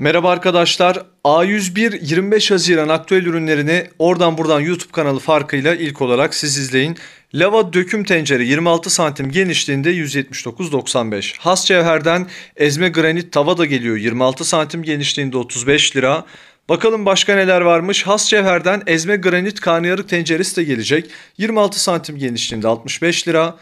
Merhaba arkadaşlar. A101 25 Haziran aktüel ürünlerini oradan buradan YouTube kanalı farkıyla ilk olarak siz izleyin. Lava döküm tencere 26 santim genişliğinde 179.95. Has cevherden ezme granit tava da geliyor 26 santim genişliğinde 35 lira. Bakalım başka neler varmış. Has cevherden ezme granit karnıyarık tenceresi de gelecek. 26 santim genişliğinde 65 lira.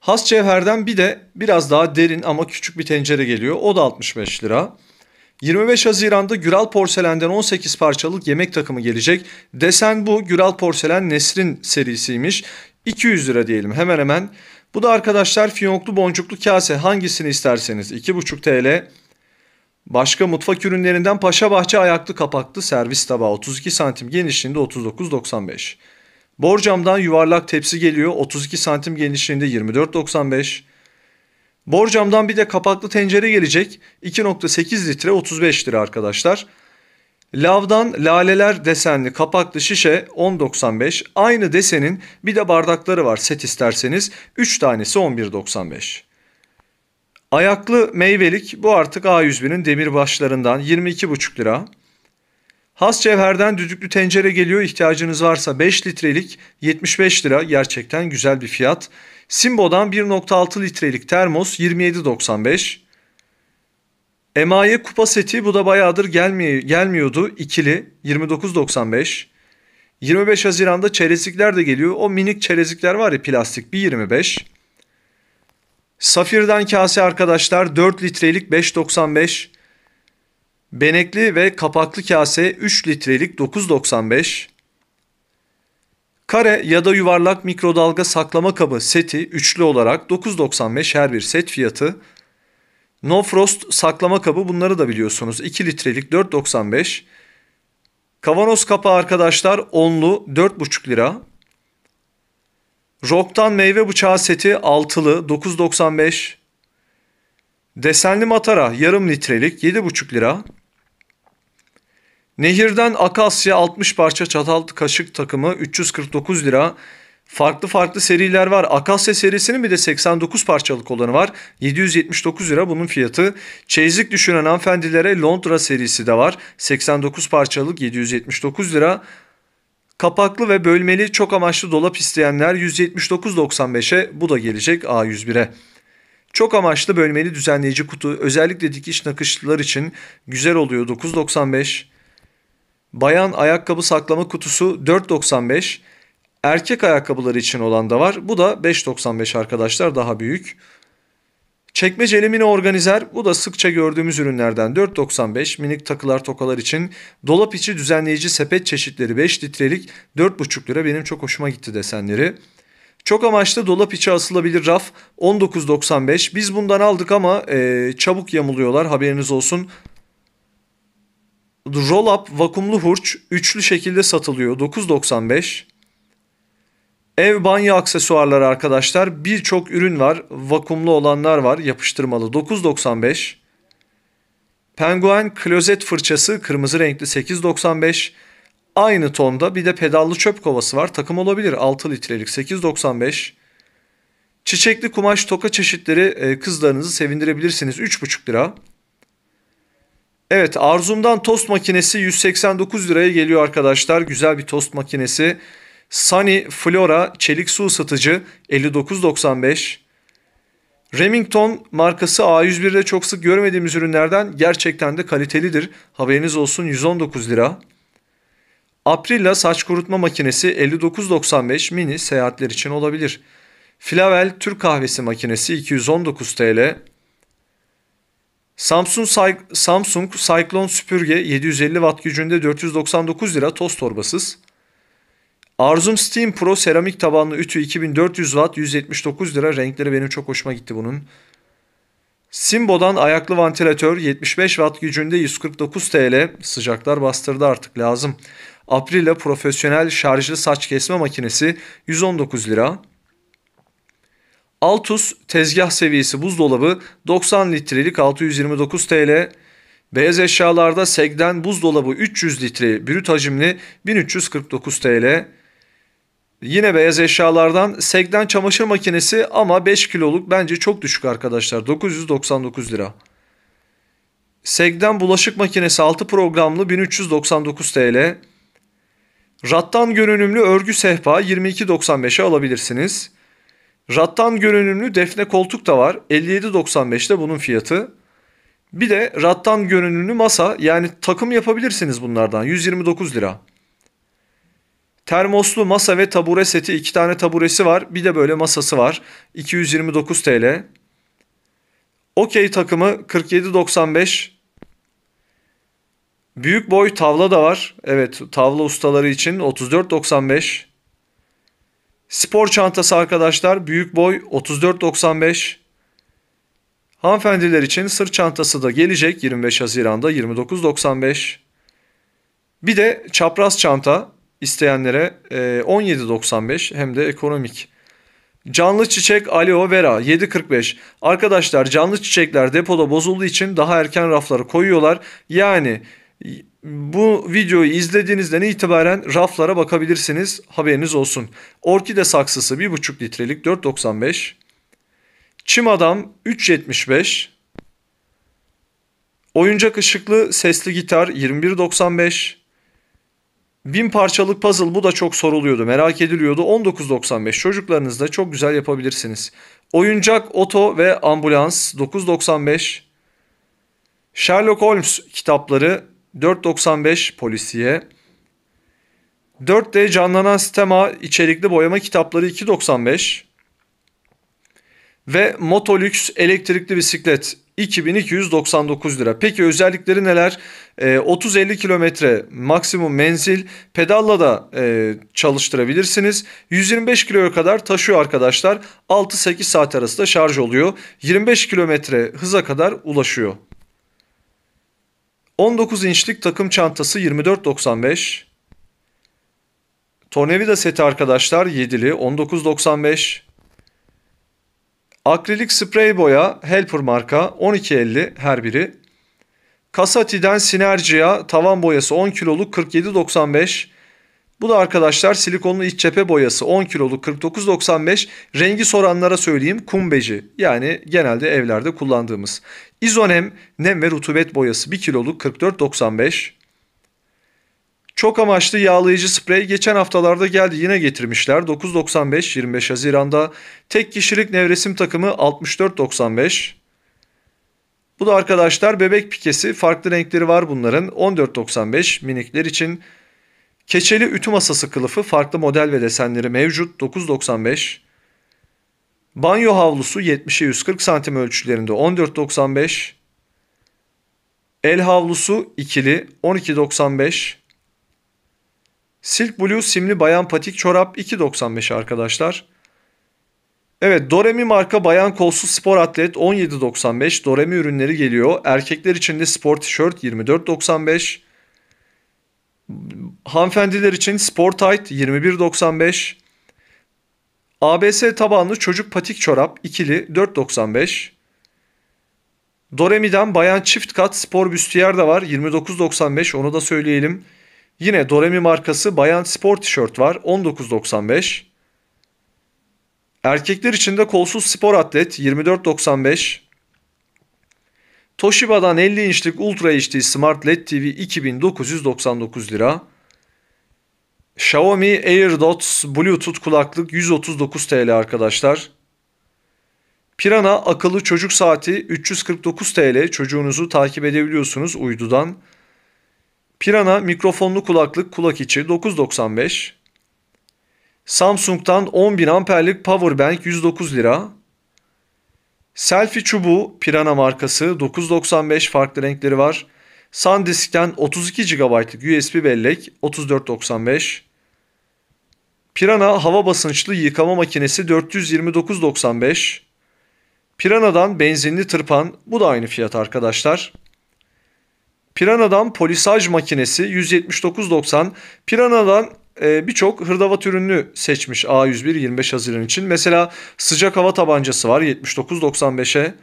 Has cevherden bir de biraz daha derin ama küçük bir tencere geliyor. O da 65 lira. 25 Haziran'da Güral Porselen'den 18 parçalık yemek takımı gelecek. Desen bu Güral Porselen Nesrin serisiymiş. 200 lira diyelim hemen hemen. Bu da arkadaşlar fiyonklu boncuklu kase hangisini isterseniz 2,5 TL. Başka mutfak ürünlerinden paşa bahçe ayaklı kapaklı servis tabağı 32 santim genişliğinde 39.95. Borcamdan yuvarlak tepsi geliyor 32 santim genişliğinde 24.95. Borcam'dan bir de kapaklı tencere gelecek. 2.8 litre 35 lira arkadaşlar. Lavdan laleler desenli kapaklı şişe 10.95. Aynı desenin bir de bardakları var set isterseniz. 3 tanesi 11.95. Ayaklı meyvelik bu artık A101'in demir başlarından 22,5 lira. Has cevherden düdüklü tencere geliyor ihtiyacınız varsa 5 litrelik 75 lira gerçekten güzel bir fiyat. Simbo'dan 1.6 litrelik termos 27.95. Emaye kupa seti bu da bayağıdır gelmiyor, gelmiyordu ikili 29.95. 25 Haziran'da çerezlikler de geliyor. O minik çerezlikler var ya plastik 1.25. Safir'den kase arkadaşlar 4 litrelik 5.95. Benekli ve kapaklı kase 3 litrelik 9.95. Kare ya da yuvarlak mikrodalga saklama kabı seti üçlü olarak 9.95 her bir set fiyatı. No Frost saklama kabı bunları da biliyorsunuz. 2 litrelik 4.95. Kavanoz kapağı arkadaşlar onlu 4.5 lira. Rock'tan meyve bıçağı seti altılı 9.95. Desenli matara yarım litrelik 7.5 lira. Nehirden Akasya 60 parça çatal kaşık takımı 349 lira. Farklı farklı seriler var. Akasya serisinin bir de 89 parçalık olanı var. 779 lira bunun fiyatı. Çeyizlik düşünen hanımefendilere Londra serisi de var. 89 parçalık 779 lira. Kapaklı ve bölmeli çok amaçlı dolap isteyenler 179.95'e bu da gelecek A101'e. Çok amaçlı bölmeli düzenleyici kutu özellikle dikiş nakışlılar için güzel oluyor 9.95. Bayan ayakkabı saklama kutusu 4.95. Erkek ayakkabıları için olan da var. Bu da 5.95 arkadaşlar daha büyük. Çekmece mini organizer bu da sıkça gördüğümüz ürünlerden 4.95 minik takılar tokalar için dolap içi düzenleyici sepet çeşitleri 5 litrelik 4.5 lira benim çok hoşuma gitti desenleri. Çok amaçlı dolap içi asılabilir raf 19.95 biz bundan aldık ama e, çabuk yamuluyorlar haberiniz olsun roll vakumlu hurç üçlü şekilde satılıyor. 9.95. Ev banyo aksesuarları arkadaşlar. Birçok ürün var. Vakumlu olanlar var. Yapıştırmalı. 9.95. Penguin klozet fırçası kırmızı renkli 8.95. Aynı tonda bir de pedallı çöp kovası var. Takım olabilir 6 litrelik 8.95. Çiçekli kumaş toka çeşitleri e, kızlarınızı sevindirebilirsiniz 3.5 lira. Evet arzumdan tost makinesi 189 liraya geliyor arkadaşlar. Güzel bir tost makinesi. Sunny Flora çelik su ısıtıcı 59.95. Remington markası A101'de çok sık görmediğimiz ürünlerden gerçekten de kalitelidir. Haberiniz olsun 119 lira. Aprilla saç kurutma makinesi 59.95 mini seyahatler için olabilir. Flavel Türk kahvesi makinesi 219 TL. Samsung, Samsung Cyclone süpürge 750 watt gücünde 499 lira toz torbasız. Arzum Steam Pro seramik tabanlı ütü 2400 watt 179 lira. Renkleri benim çok hoşuma gitti bunun. Simbo'dan ayaklı ventilatör 75 watt gücünde 149 TL. Sıcaklar bastırdı artık lazım. Aprilia profesyonel şarjlı saç kesme makinesi 119 lira. Altus tezgah seviyesi buzdolabı 90 litrelik 629 TL. Beyaz eşyalarda Segden buzdolabı 300 litre brüt hacimli 1349 TL. Yine beyaz eşyalardan Segden çamaşır makinesi ama 5 kiloluk bence çok düşük arkadaşlar 999 lira. Segden bulaşık makinesi 6 programlı 1399 TL. Rattan görünümlü örgü sehpa 22.95'e alabilirsiniz. Rattan görünümlü defne koltuk da var. 57.95'te bunun fiyatı. Bir de rattan görünümlü masa yani takım yapabilirsiniz bunlardan 129 lira. Termoslu masa ve tabure seti iki tane taburesi var. Bir de böyle masası var. 229 TL. Okey takımı 47.95. Büyük boy tavla da var. Evet tavla ustaları için 34.95. Spor çantası arkadaşlar büyük boy 34.95. Hanımefendiler için sırt çantası da gelecek 25 Haziran'da 29.95. Bir de çapraz çanta isteyenlere 17.95 e, hem de ekonomik. Canlı çiçek aloe Vera 7.45. Arkadaşlar canlı çiçekler depoda bozulduğu için daha erken rafları koyuyorlar. Yani bu videoyu izlediğinizden itibaren raflara bakabilirsiniz. Haberiniz olsun. Orkide saksısı 1,5 litrelik 4.95. Çim adam 3.75. Oyuncak ışıklı sesli gitar 21.95. Bin parçalık puzzle bu da çok soruluyordu. Merak ediliyordu. 19.95 çocuklarınızla çok güzel yapabilirsiniz. Oyuncak oto ve ambulans 9.95. Sherlock Holmes kitapları 4.95 polisiye. 4D canlanan sistema içerikli boyama kitapları 2.95 ve Motolux elektrikli bisiklet 2299 lira. Peki özellikleri neler? E, ee, 30-50 kilometre maksimum menzil pedalla da e, çalıştırabilirsiniz. 125 kiloya kadar taşıyor arkadaşlar. 6-8 saat arasında şarj oluyor. 25 kilometre hıza kadar ulaşıyor. 19 inçlik takım çantası 24.95. Tornavida seti arkadaşlar 7'li 19.95. Akrilik sprey boya Helper marka 12.50 her biri. Kasati'den Sinergia tavan boyası 10 kiloluk 47.95. Bu da arkadaşlar silikonlu iç cephe boyası 10 kiloluk 49.95 rengi soranlara söyleyeyim kumbeji yani genelde evlerde kullandığımız. İzonem nem ve rutubet boyası 1 kiloluk 44.95 çok amaçlı yağlayıcı sprey geçen haftalarda geldi yine getirmişler. 9.95 25 Haziran'da tek kişilik nevresim takımı 64.95. Bu da arkadaşlar bebek pikesi farklı renkleri var bunların 14.95 minikler için Keçeli ütü masası kılıfı farklı model ve desenleri mevcut 995. Banyo havlusu 70'e 140 santim ölçülerinde 14.95. El havlusu ikili 12.95. Silk Blue simli bayan patik çorap 2.95 arkadaşlar. Evet Doremi marka bayan kolsuz spor atlet 17.95. Doremi ürünleri geliyor. Erkekler için de spor tişört 24.95 hanımefendiler için Sportight 21.95, ABS tabanlı çocuk patik çorap ikili 4.95, Doremi'den bayan çift kat spor büstiyer de var 29.95 onu da söyleyelim. Yine Doremi markası bayan spor tişört var 19.95. Erkekler için de kolsuz spor atlet 24.95. Toshiba'dan 50 inçlik Ultra HD Smart LED TV 2999 lira. Xiaomi AirDots Bluetooth kulaklık 139 TL arkadaşlar. Pirana akıllı çocuk saati 349 TL çocuğunuzu takip edebiliyorsunuz uydudan. Pirana mikrofonlu kulaklık kulak içi 9.95. Samsung'dan 10.000 amperlik power bank 109 lira. Selfie çubuğu Pirana markası 9.95 farklı renkleri var. SanDisk'ten 32 GB'lık USB bellek 3495. Pirana hava basınçlı yıkama makinesi 429.95. Pirana'dan benzinli tırpan bu da aynı fiyat arkadaşlar. Pirana'dan polisaj makinesi 179.90. Pirana'dan e, birçok hırdavat ürünü seçmiş A101 25 Haziran için. Mesela sıcak hava tabancası var 79.95'e.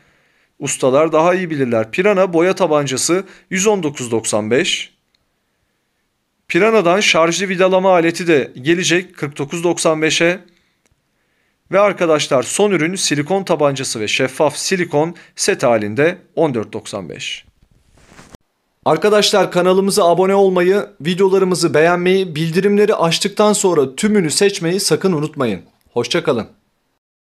Ustalar daha iyi bilirler. Pirana boya tabancası 119.95. Pirana'dan şarjlı vidalama aleti de gelecek 49.95'e. Ve arkadaşlar son ürün silikon tabancası ve şeffaf silikon set halinde 14.95. Arkadaşlar kanalımıza abone olmayı, videolarımızı beğenmeyi, bildirimleri açtıktan sonra tümünü seçmeyi sakın unutmayın. Hoşçakalın.